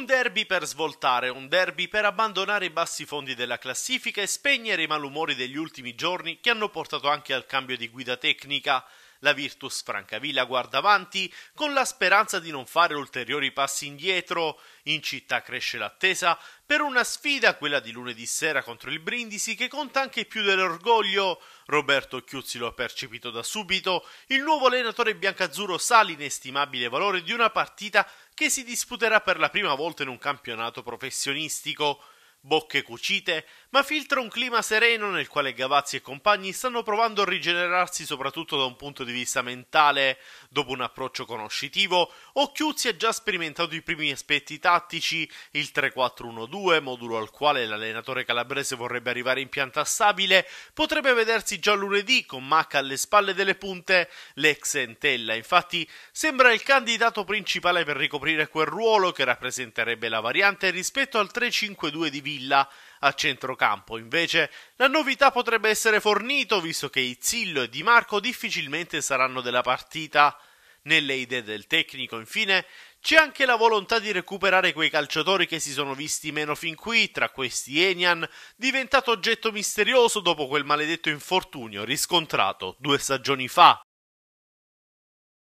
Un derby per svoltare, un derby per abbandonare i bassi fondi della classifica e spegnere i malumori degli ultimi giorni che hanno portato anche al cambio di guida tecnica. La Virtus Francavilla guarda avanti con la speranza di non fare ulteriori passi indietro. In città cresce l'attesa per una sfida, quella di lunedì sera contro il Brindisi, che conta anche più dell'orgoglio. Roberto Chiuzzi lo ha percepito da subito. Il nuovo allenatore biancazzurro sa l'inestimabile valore di una partita che si disputerà per la prima volta in un campionato professionistico. Bocche cucite, ma filtra un clima sereno nel quale Gavazzi e compagni stanno provando a rigenerarsi soprattutto da un punto di vista mentale, dopo un approccio conoscitivo, Occhiuzzi ha già sperimentato i primi aspetti tattici, il 3-4-1-2, modulo al quale l'allenatore calabrese vorrebbe arrivare in pianta stabile, potrebbe vedersi già lunedì con Mac alle spalle delle punte, l'ex Entella infatti sembra il candidato principale per ricoprire quel ruolo che rappresenterebbe la variante rispetto al 3-5-2 di Villa, a centrocampo. Invece la novità potrebbe essere fornito, visto che Izzillo e Di Marco difficilmente saranno della partita. Nelle idee del tecnico, infine, c'è anche la volontà di recuperare quei calciatori che si sono visti meno fin qui, tra questi Enian, diventato oggetto misterioso dopo quel maledetto infortunio riscontrato due stagioni fa